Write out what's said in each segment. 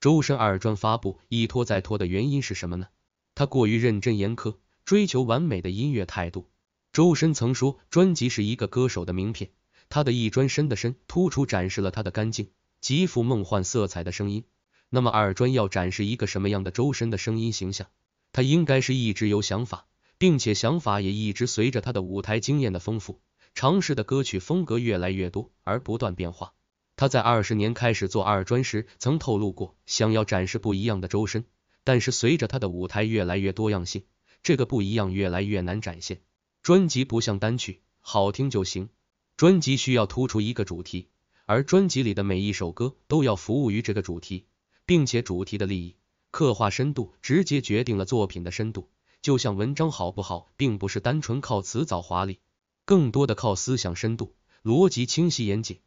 周深二专发布一拖再拖的原因是什么呢？他过于认真严苛，追求完美的音乐态度。周深曾说，专辑是一个歌手的名片，他的一专深的深，突出展示了他的干净、极富梦幻色彩的声音。那么二专要展示一个什么样的周深的声音形象？他应该是一直有想法，并且想法也一直随着他的舞台经验的丰富，尝试的歌曲风格越来越多而不断变化。他在二十年开始做二专时，曾透露过想要展示不一样的周深，但是随着他的舞台越来越多样性，这个不一样越来越难展现。专辑不像单曲，好听就行，专辑需要突出一个主题，而专辑里的每一首歌都要服务于这个主题，并且主题的利益刻画深度直接决定了作品的深度。就像文章好不好，并不是单纯靠辞藻华丽，更多的靠思想深度、逻辑清晰严谨。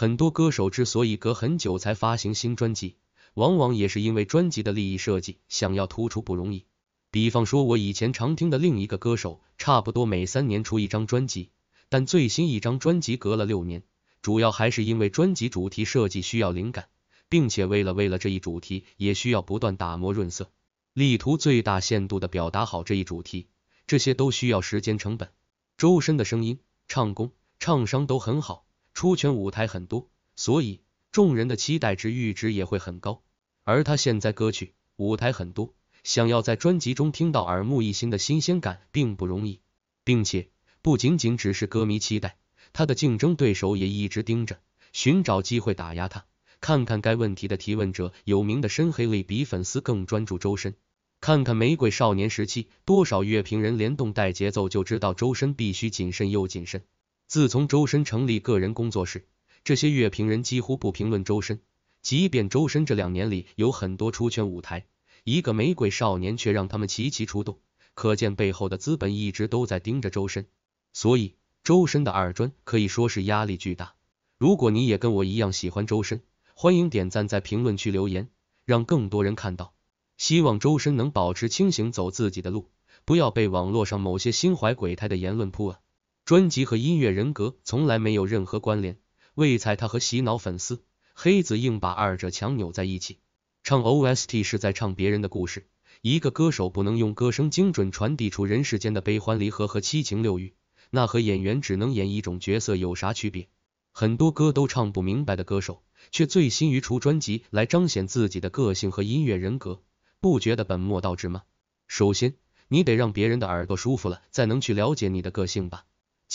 很多歌手之所以隔很久才发行新专辑，往往也是因为专辑的利益设计想要突出不容易。比方说，我以前常听的另一个歌手，差不多每三年出一张专辑，但最新一张专辑隔了六年，主要还是因为专辑主题设计需要灵感，并且为了为了这一主题，也需要不断打磨润色，力图最大限度的表达好这一主题。这些都需要时间成本。周深的声音、唱功、唱商都很好。出圈舞台很多，所以众人的期待值阈值也会很高。而他现在歌曲舞台很多，想要在专辑中听到耳目一新的新鲜感并不容易。并且不仅仅只是歌迷期待，他的竞争对手也一直盯着，寻找机会打压他。看看该问题的提问者有名的深黑力比粉丝更专注周深，看看玫瑰少年时期多少乐评人联动带节奏，就知道周深必须谨慎又谨慎。自从周深成立个人工作室，这些乐评人几乎不评论周深。即便周深这两年里有很多出圈舞台，《一个玫瑰少年》却让他们齐齐出动，可见背后的资本一直都在盯着周深。所以周深的二专可以说是压力巨大。如果你也跟我一样喜欢周深，欢迎点赞，在评论区留言，让更多人看到。希望周深能保持清醒，走自己的路，不要被网络上某些心怀鬼胎的言论扑啊。专辑和音乐人格从来没有任何关联，为财他和洗脑粉丝黑子硬把二者强扭在一起。唱 OST 是在唱别人的故事，一个歌手不能用歌声精准传递出人世间的悲欢离合和七情六欲，那和演员只能演一种角色有啥区别？很多歌都唱不明白的歌手，却醉心于出专辑来彰显自己的个性和音乐人格，不觉得本末倒置吗？首先，你得让别人的耳朵舒服了，再能去了解你的个性吧。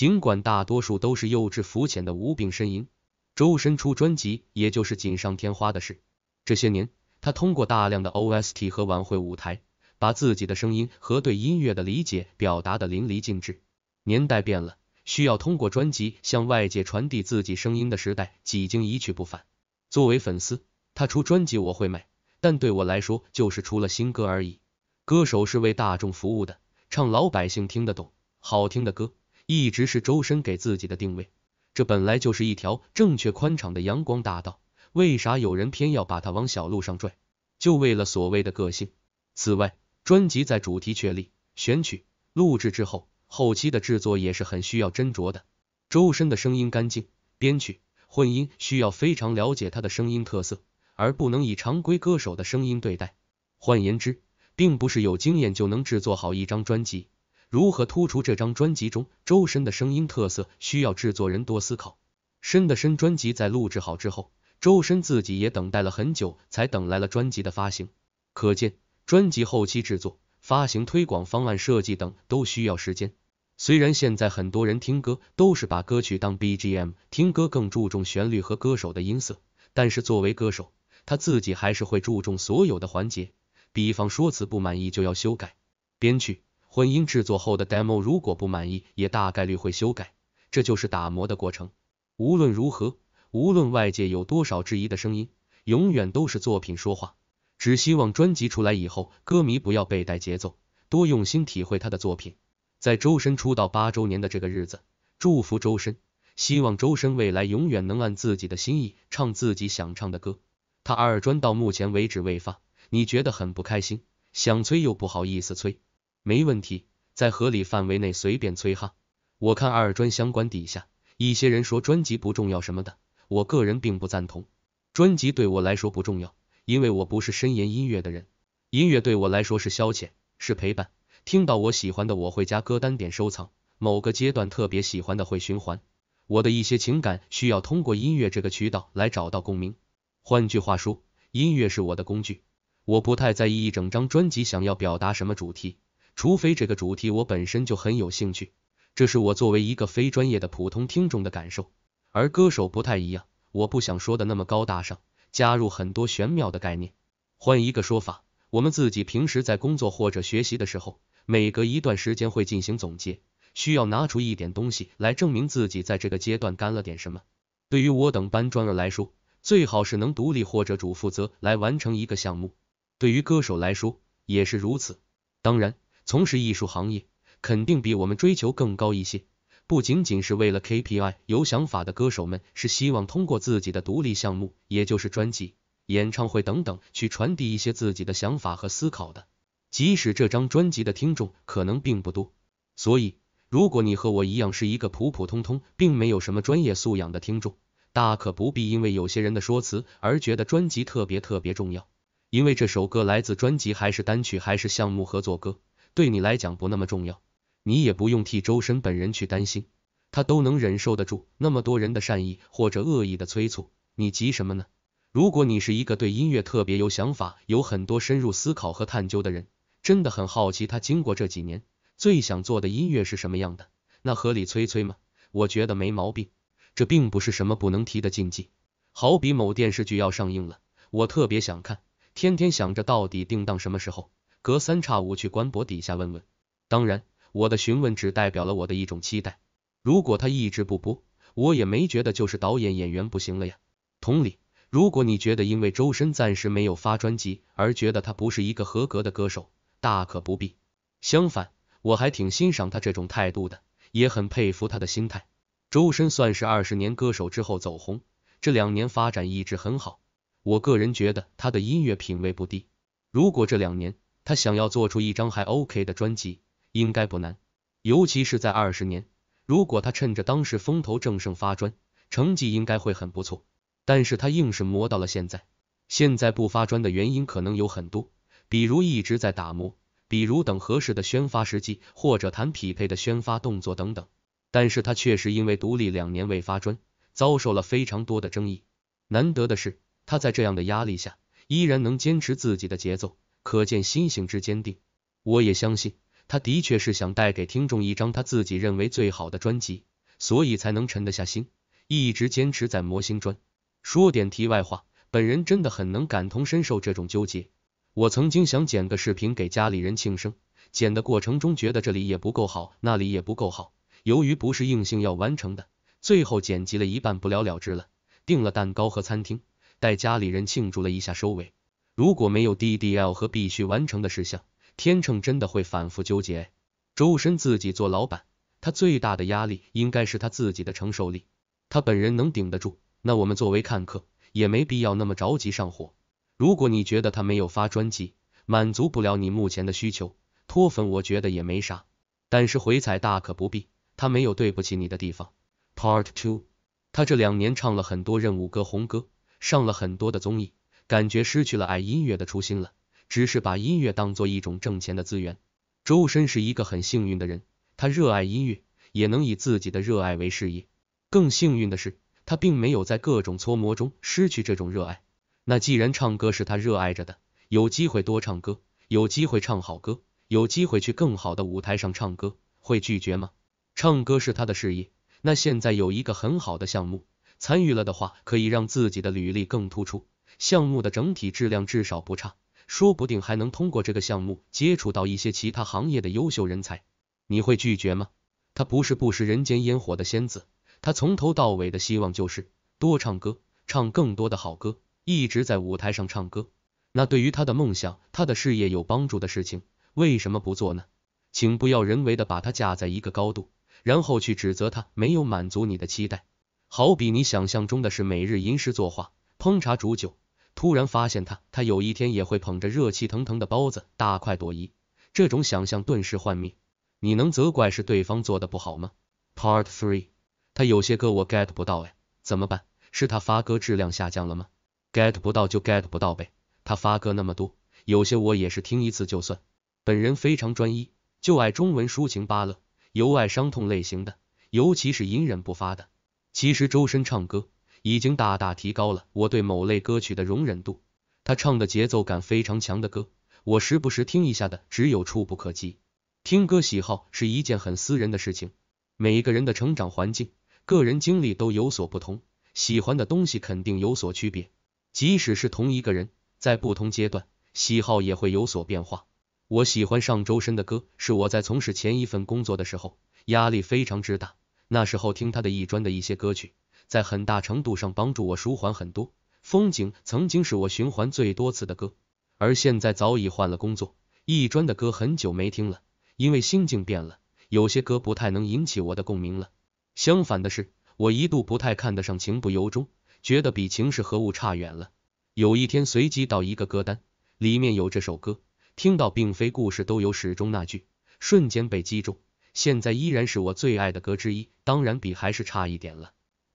尽管大多数都是幼稚、肤浅的无病呻吟，周深出专辑也就是锦上添花的事。这些年，他通过大量的 OST 和晚会舞台，把自己的声音和对音乐的理解表达得淋漓尽致。年代变了，需要通过专辑向外界传递自己声音的时代，几经一去不返。作为粉丝，他出专辑我会买，但对我来说就是出了新歌而已。歌手是为大众服务的，唱老百姓听得懂、好听的歌。一直是周深给自己的定位，这本来就是一条正确宽敞的阳光大道，为啥有人偏要把它往小路上拽？就为了所谓的个性？此外，专辑在主题确立、选曲、录制之后，后期的制作也是很需要斟酌的。周深的声音干净，编曲、混音需要非常了解他的声音特色，而不能以常规歌手的声音对待。换言之，并不是有经验就能制作好一张专辑。如何突出这张专辑中周深的声音特色，需要制作人多思考。深的深专辑在录制好之后，周深自己也等待了很久，才等来了专辑的发行。可见，专辑后期制作、发行推广方案设计等都需要时间。虽然现在很多人听歌都是把歌曲当 BGM 听歌，更注重旋律和歌手的音色，但是作为歌手，他自己还是会注重所有的环节，比方说词不满意就要修改，编曲。混音制作后的 demo 如果不满意，也大概率会修改，这就是打磨的过程。无论如何，无论外界有多少质疑的声音，永远都是作品说话。只希望专辑出来以后，歌迷不要被带节奏，多用心体会他的作品。在周深出道八周年的这个日子，祝福周深，希望周深未来永远能按自己的心意唱自己想唱的歌。他二专到目前为止未发，你觉得很不开心，想催又不好意思催。没问题，在合理范围内随便催哈。我看二专相关底下一些人说专辑不重要什么的，我个人并不赞同。专辑对我来说不重要，因为我不是深研音乐的人，音乐对我来说是消遣，是陪伴。听到我喜欢的我会加歌单点收藏，某个阶段特别喜欢的会循环。我的一些情感需要通过音乐这个渠道来找到共鸣。换句话说，音乐是我的工具，我不太在意一整张专辑想要表达什么主题。除非这个主题我本身就很有兴趣，这是我作为一个非专业的普通听众的感受。而歌手不太一样，我不想说的那么高大上，加入很多玄妙的概念。换一个说法，我们自己平时在工作或者学习的时候，每隔一段时间会进行总结，需要拿出一点东西来证明自己在这个阶段干了点什么。对于我等搬砖的来说，最好是能独立或者主负责来完成一个项目。对于歌手来说也是如此，当然。同时，艺术行业肯定比我们追求更高一些，不仅仅是为了 KPI。有想法的歌手们是希望通过自己的独立项目，也就是专辑、演唱会等等，去传递一些自己的想法和思考的。即使这张专辑的听众可能并不多，所以如果你和我一样是一个普普通通，并没有什么专业素养的听众，大可不必因为有些人的说辞而觉得专辑特别特别重要。因为这首歌来自专辑，还是单曲，还是项目合作歌。对你来讲不那么重要，你也不用替周深本人去担心，他都能忍受得住那么多人的善意或者恶意的催促，你急什么呢？如果你是一个对音乐特别有想法，有很多深入思考和探究的人，真的很好奇他经过这几年最想做的音乐是什么样的，那合理催催吗？我觉得没毛病，这并不是什么不能提的禁忌。好比某电视剧要上映了，我特别想看，天天想着到底定档什么时候。隔三差五去官博底下问问，当然，我的询问只代表了我的一种期待。如果他一直不播，我也没觉得就是导演演员不行了呀。同理，如果你觉得因为周深暂时没有发专辑而觉得他不是一个合格的歌手，大可不必。相反，我还挺欣赏他这种态度的，也很佩服他的心态。周深算是二十年歌手之后走红，这两年发展一直很好。我个人觉得他的音乐品味不低。如果这两年，他想要做出一张还 OK 的专辑，应该不难，尤其是在二十年。如果他趁着当时风头正盛发专，成绩应该会很不错。但是他硬是磨到了现在。现在不发专的原因可能有很多，比如一直在打磨，比如等合适的宣发时机，或者谈匹配的宣发动作等等。但是他确实因为独立两年未发专，遭受了非常多的争议。难得的是，他在这样的压力下，依然能坚持自己的节奏。可见心性之坚定，我也相信他的确是想带给听众一张他自己认为最好的专辑，所以才能沉得下心，一直坚持在魔星专。说点题外话，本人真的很能感同身受这种纠结。我曾经想剪个视频给家里人庆生，剪的过程中觉得这里也不够好，那里也不够好，由于不是硬性要完成的，最后剪辑了一半不了了之了，订了蛋糕和餐厅，带家里人庆祝了一下收尾。如果没有 DDL 和必须完成的事项，天秤真的会反复纠结。周深自己做老板，他最大的压力应该是他自己的承受力。他本人能顶得住，那我们作为看客也没必要那么着急上火。如果你觉得他没有发专辑，满足不了你目前的需求，脱粉我觉得也没啥。但是回踩大可不必，他没有对不起你的地方。Part two，他这两年唱了很多任务歌、红歌，上了很多的综艺。感觉失去了爱音乐的初心了，只是把音乐当做一种挣钱的资源。周深是一个很幸运的人，他热爱音乐，也能以自己的热爱为事业。更幸运的是，他并没有在各种搓磨中失去这种热爱。那既然唱歌是他热爱着的，有机会多唱歌，有机会唱好歌，有机会去更好的舞台上唱歌，会拒绝吗？唱歌是他的事业，那现在有一个很好的项目，参与了的话，可以让自己的履历更突出。项目的整体质量至少不差，说不定还能通过这个项目接触到一些其他行业的优秀人才。你会拒绝吗？他不是不食人间烟火的仙子，他从头到尾的希望就是多唱歌，唱更多的好歌，一直在舞台上唱歌。那对于他的梦想、他的事业有帮助的事情，为什么不做呢？请不要人为的把他架在一个高度，然后去指责他没有满足你的期待。好比你想象中的是每日吟诗作画、烹茶煮酒。突然发现他，他有一天也会捧着热气腾腾的包子大快朵颐，这种想象顿时幻灭。你能责怪是对方做的不好吗？Part three，他有些歌我 get 不到哎，怎么办？是他发歌质量下降了吗？get 不到就 get 不到呗，他发歌那么多，有些我也是听一次就算。本人非常专一，就爱中文抒情巴乐，尤爱伤痛类型的，尤其是隐忍不发的。其实周深唱歌。已经大大提高了我对某类歌曲的容忍度。他唱的节奏感非常强的歌，我时不时听一下的只有触不可及。听歌喜好是一件很私人的事情，每一个人的成长环境、个人经历都有所不同，喜欢的东西肯定有所区别。即使是同一个人，在不同阶段，喜好也会有所变化。我喜欢上周深的歌，是我在从事前一份工作的时候，压力非常之大，那时候听他的《一专》的一些歌曲。在很大程度上帮助我舒缓很多。风景曾经是我循环最多次的歌，而现在早已换了工作。一专的歌很久没听了，因为心境变了，有些歌不太能引起我的共鸣了。相反的是，我一度不太看得上《情不由衷》，觉得比《情是何物》差远了。有一天随机到一个歌单，里面有这首歌，听到并非故事都有始终那句，瞬间被击中。现在依然是我最爱的歌之一，当然比还是差一点了。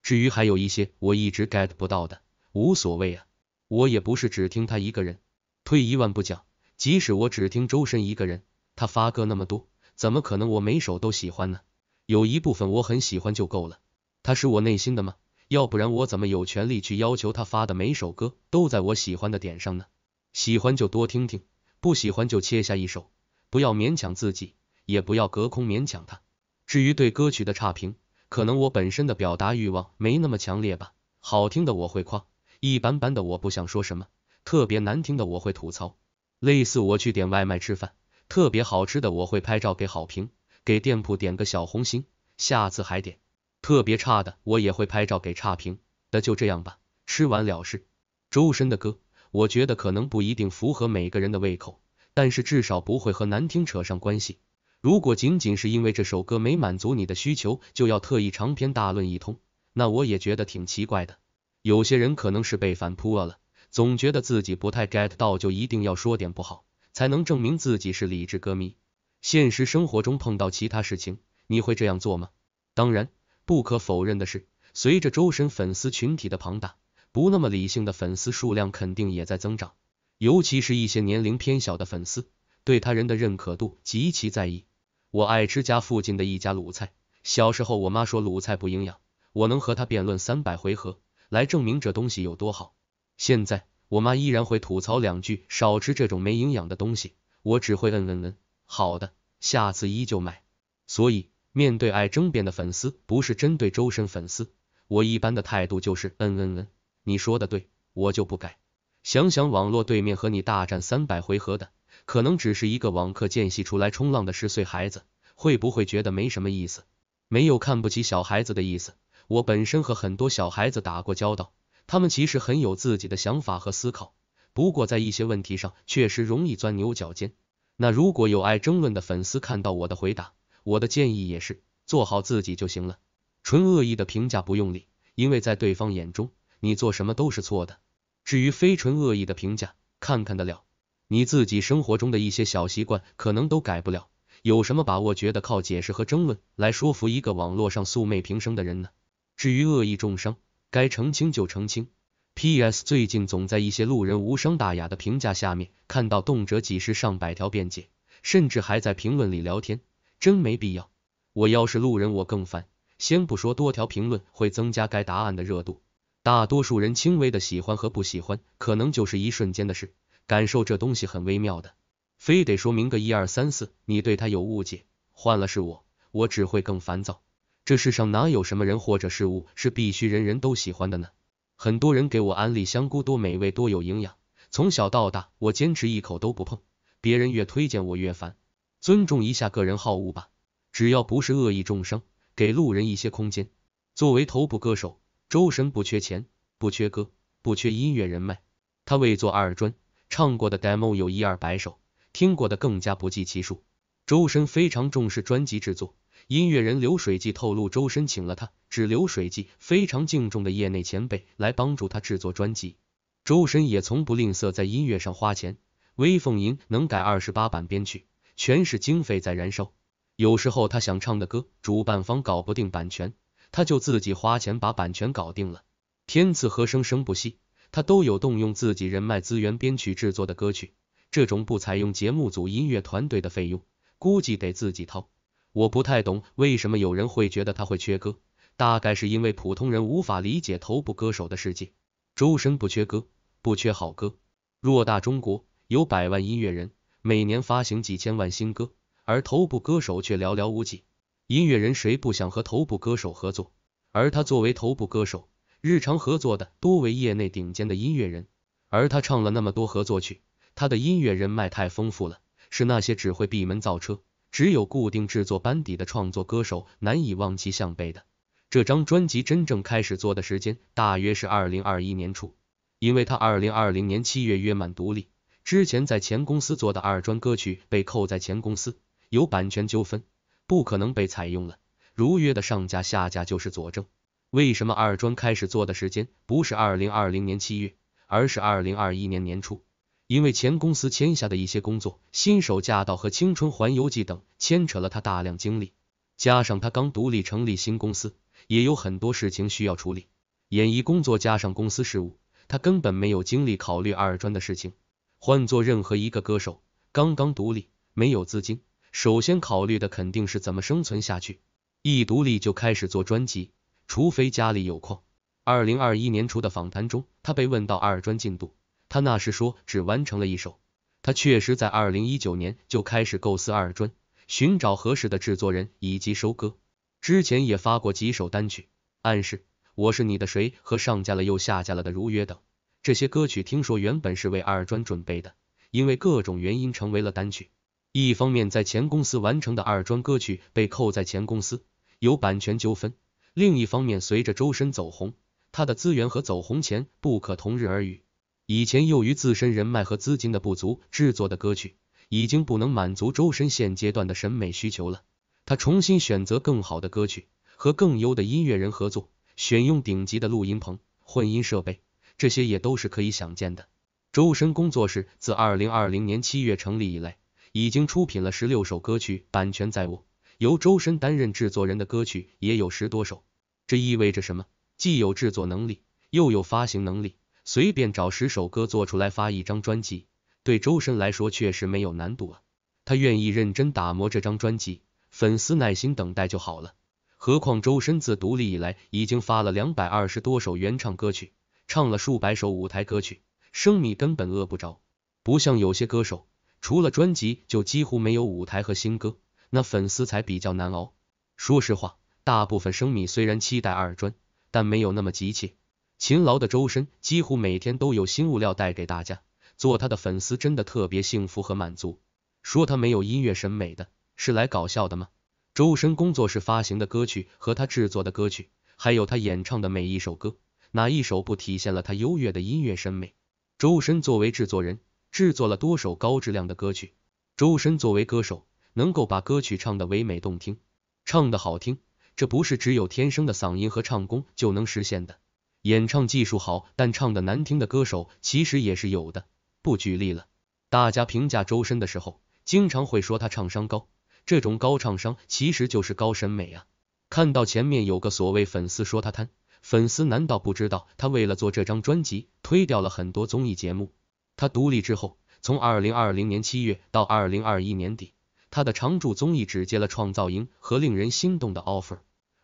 至于还有一些我一直 get 不到的，无所谓啊。我也不是只听他一个人。退一万步讲，即使我只听周深一个人，他发歌那么多，怎么可能我每首都喜欢呢？有一部分我很喜欢就够了。他是我内心的吗？要不然我怎么有权利去要求他发的每首歌都在我喜欢的点上呢？喜欢就多听听，不喜欢就切下一首，不要勉强自己，也不要隔空勉强他。至于对歌曲的差评。可能我本身的表达欲望没那么强烈吧，好听的我会夸，一般般的我不想说什么，特别难听的我会吐槽。类似我去点外卖吃饭，特别好吃的我会拍照给好评，给店铺点个小红心，下次还点。特别差的我也会拍照给差评，的就这样吧，吃完了事。周深的歌，我觉得可能不一定符合每个人的胃口，但是至少不会和难听扯上关系。如果仅仅是因为这首歌没满足你的需求，就要特意长篇大论一通，那我也觉得挺奇怪的。有些人可能是被反扑了，总觉得自己不太 get 到，就一定要说点不好，才能证明自己是理智歌迷。现实生活中碰到其他事情，你会这样做吗？当然，不可否认的是，随着周深粉丝群体的庞大，不那么理性的粉丝数量肯定也在增长，尤其是一些年龄偏小的粉丝，对他人的认可度极其在意。我爱吃家附近的一家卤菜。小时候我妈说卤菜不营养，我能和她辩论三百回合来证明这东西有多好。现在我妈依然会吐槽两句，少吃这种没营养的东西。我只会嗯嗯嗯，好的，下次依旧买。所以面对爱争辩的粉丝，不是针对周深粉丝，我一般的态度就是嗯嗯嗯，你说的对，我就不改。想想网络对面和你大战三百回合的。可能只是一个网课间隙出来冲浪的十岁孩子，会不会觉得没什么意思？没有看不起小孩子的意思。我本身和很多小孩子打过交道，他们其实很有自己的想法和思考，不过在一些问题上确实容易钻牛角尖。那如果有爱争论的粉丝看到我的回答，我的建议也是做好自己就行了。纯恶意的评价不用理，因为在对方眼中你做什么都是错的。至于非纯恶意的评价，看看得了。你自己生活中的一些小习惯可能都改不了，有什么把握觉得靠解释和争论来说服一个网络上素昧平生的人呢？至于恶意重伤，该澄清就澄清。P.S. 最近总在一些路人无伤大雅的评价下面看到动辄几十上百条辩解，甚至还在评论里聊天，真没必要。我要是路人，我更烦。先不说多条评论会增加该答案的热度，大多数人轻微的喜欢和不喜欢，可能就是一瞬间的事。感受这东西很微妙的，非得说明个一二三四，你对他有误解。换了是我，我只会更烦躁。这世上哪有什么人或者事物是必须人人都喜欢的呢？很多人给我安利香菇多美味多有营养，从小到大我坚持一口都不碰。别人越推荐我越烦，尊重一下个人好恶吧。只要不是恶意中伤，给路人一些空间。作为头部歌手，周深不缺钱，不缺歌，不缺音乐人脉，他为做二专。唱过的 demo 有一二百首，听过的更加不计其数。周深非常重视专辑制作，音乐人流水记透露，周深请了他只流水记非常敬重的业内前辈来帮助他制作专辑。周深也从不吝啬在音乐上花钱，微凤吟能改二十八版编曲，全是经费在燃烧。有时候他想唱的歌，主办方搞不定版权，他就自己花钱把版权搞定了。天赐和声声不息。他都有动用自己人脉资源编曲制作的歌曲，这种不采用节目组音乐团队的费用，估计得自己掏。我不太懂为什么有人会觉得他会缺歌，大概是因为普通人无法理解头部歌手的世界。周深不缺歌，不缺好歌。偌大中国有百万音乐人，每年发行几千万新歌，而头部歌手却寥寥无几。音乐人谁不想和头部歌手合作？而他作为头部歌手。日常合作的多为业内顶尖的音乐人，而他唱了那么多合作曲，他的音乐人脉太丰富了，是那些只会闭门造车、只有固定制作班底的创作歌手难以望其项背的。这张专辑真正开始做的时间大约是二零二一年初，因为他二零二零年七月约满独立，之前在前公司做的二专歌曲被扣在前公司，有版权纠纷，不可能被采用了。如约的上架下架就是佐证。为什么二专开始做的时间不是二零二零年七月，而是二零二一年年初？因为前公司签下的一些工作，《新手驾到》和《青春环游记》等牵扯了他大量精力，加上他刚独立成立新公司，也有很多事情需要处理。演艺工作加上公司事务，他根本没有精力考虑二专的事情。换做任何一个歌手，刚刚独立没有资金，首先考虑的肯定是怎么生存下去。一独立就开始做专辑。除非家里有矿。二零二一年初的访谈中，他被问到二专进度，他那时说只完成了一首。他确实在二零一九年就开始构思二专，寻找合适的制作人以及收歌。之前也发过几首单曲，暗示我是你的谁和上架了又下架了的如约等这些歌曲，听说原本是为二专准备的，因为各种原因成为了单曲。一方面在前公司完成的二专歌曲被扣在前公司，有版权纠纷。另一方面，随着周深走红，他的资源和走红前不可同日而语。以前由于自身人脉和资金的不足，制作的歌曲已经不能满足周深现阶段的审美需求了。他重新选择更好的歌曲和更优的音乐人合作，选用顶级的录音棚、混音设备，这些也都是可以想见的。周深工作室自二零二零年七月成立以来，已经出品了十六首歌曲，版权在握，由周深担任制作人的歌曲也有十多首。这意味着什么？既有制作能力，又有发行能力，随便找十首歌做出来发一张专辑，对周深来说确实没有难度啊。他愿意认真打磨这张专辑，粉丝耐心等待就好了。何况周深自独立以来，已经发了两百二十多首原唱歌曲，唱了数百首舞台歌曲，生米根本饿不着。不像有些歌手，除了专辑就几乎没有舞台和新歌，那粉丝才比较难熬。说实话。大部分生米虽然期待二专，但没有那么急切。勤劳的周深几乎每天都有新物料带给大家，做他的粉丝真的特别幸福和满足。说他没有音乐审美的，是来搞笑的吗？周深工作室发行的歌曲和他制作的歌曲，还有他演唱的每一首歌，哪一首不体现了他优越的音乐审美？周深作为制作人，制作了多首高质量的歌曲。周深作为歌手，能够把歌曲唱得唯美动听，唱得好听。这不是只有天生的嗓音和唱功就能实现的。演唱技术好但唱的难听的歌手其实也是有的，不举例了。大家评价周深的时候，经常会说他唱商高，这种高唱商其实就是高审美啊。看到前面有个所谓粉丝说他贪，粉丝难道不知道他为了做这张专辑推掉了很多综艺节目？他独立之后，从二零二零年七月到二零二一年底，他的常驻综艺只接了《创造营》和《令人心动的 offer》。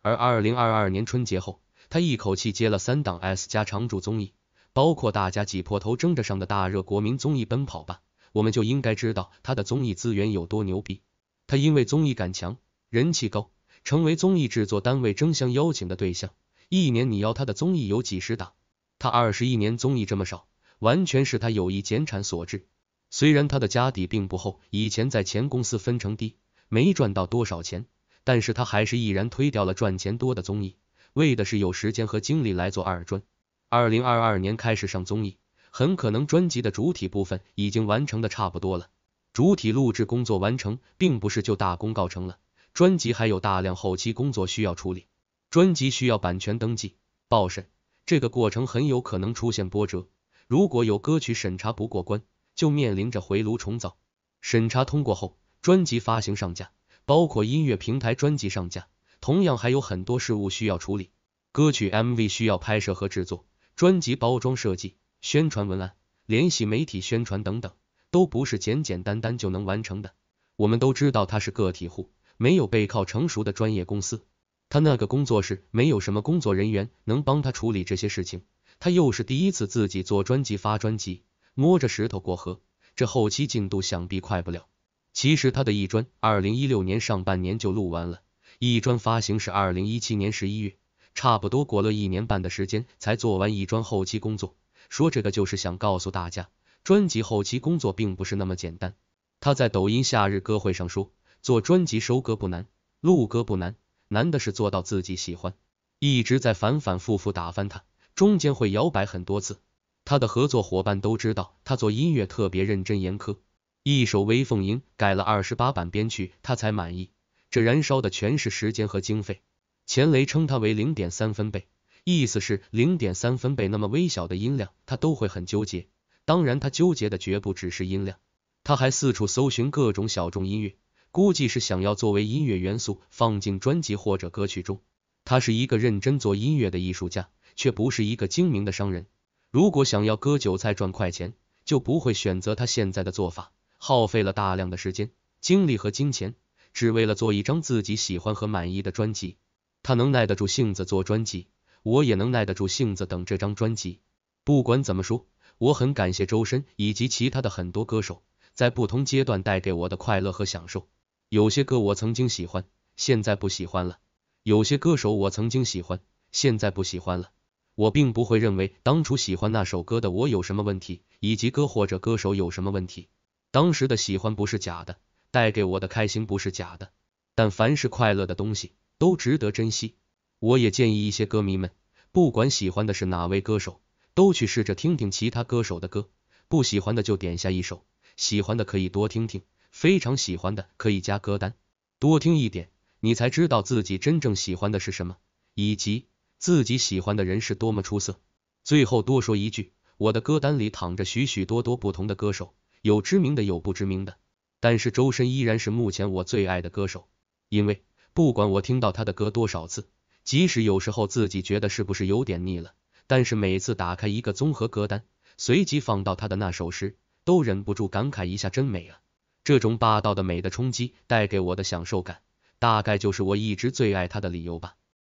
而二零二二年春节后，他一口气接了三档 S 加常驻综艺，包括大家挤破头争着上的大热国民综艺《奔跑吧》。我们就应该知道他的综艺资源有多牛逼。他因为综艺感强、人气高，成为综艺制作单位争相邀请的对象。一年你要他的综艺有几十档。他二十一年综艺这么少，完全是他有意减产所致。虽然他的家底并不厚，以前在前公司分成低，没赚到多少钱。但是他还是毅然推掉了赚钱多的综艺，为的是有时间和精力来做二专。二零二二年开始上综艺，很可能专辑的主体部分已经完成的差不多了。主体录制工作完成，并不是就大功告成了，专辑还有大量后期工作需要处理。专辑需要版权登记、报审，这个过程很有可能出现波折。如果有歌曲审查不过关，就面临着回炉重造。审查通过后，专辑发行上架。包括音乐平台专辑上架，同样还有很多事务需要处理。歌曲 MV 需要拍摄和制作，专辑包装设计、宣传文案、联系媒体宣传等等，都不是简简单单就能完成的。我们都知道他是个体户，没有背靠成熟的专业公司，他那个工作室没有什么工作人员能帮他处理这些事情。他又是第一次自己做专辑发专辑，摸着石头过河，这后期进度想必快不了。其实他的《一专》二零一六年上半年就录完了，《一专》发行是二零一七年十一月，差不多过了一年半的时间才做完《一专》后期工作。说这个就是想告诉大家，专辑后期工作并不是那么简单。他在抖音夏日歌会上说：“做专辑收歌不难，录歌不难，难的是做到自己喜欢。”一直在反反复复打翻他，中间会摇摆很多次。他的合作伙伴都知道，他做音乐特别认真严苛。一首《威凤吟》改了二十八版编曲，他才满意。这燃烧的全是时间和经费。钱雷称它为“零点三分贝”，意思是零点三分贝那么微小的音量，他都会很纠结。当然，他纠结的绝不只是音量，他还四处搜寻各种小众音乐，估计是想要作为音乐元素放进专辑或者歌曲中。他是一个认真做音乐的艺术家，却不是一个精明的商人。如果想要割韭菜赚快钱，就不会选择他现在的做法。耗费了大量的时间、精力和金钱，只为了做一张自己喜欢和满意的专辑。他能耐得住性子做专辑，我也能耐得住性子等这张专辑。不管怎么说，我很感谢周深以及其他的很多歌手，在不同阶段带给我的快乐和享受。有些歌我曾经喜欢，现在不喜欢了；有些歌手我曾经喜欢，现在不喜欢了。我并不会认为当初喜欢那首歌的我有什么问题，以及歌或者歌手有什么问题。当时的喜欢不是假的，带给我的开心不是假的。但凡是快乐的东西，都值得珍惜。我也建议一些歌迷们，不管喜欢的是哪位歌手，都去试着听听其他歌手的歌。不喜欢的就点下一首，喜欢的可以多听听，非常喜欢的可以加歌单。多听一点，你才知道自己真正喜欢的是什么，以及自己喜欢的人是多么出色。最后多说一句，我的歌单里躺着许许多多不同的歌手。有知名的，有不知名的，但是周深依然是目前我最爱的歌手。因为不管我听到他的歌多少次，即使有时候自己觉得是不是有点腻了，但是每次打开一个综合歌单，随即放到他的那首诗，都忍不住感慨一下，真美啊！这种霸道的美的冲击带给我的享受感，大概就是我一直最爱他的理由吧。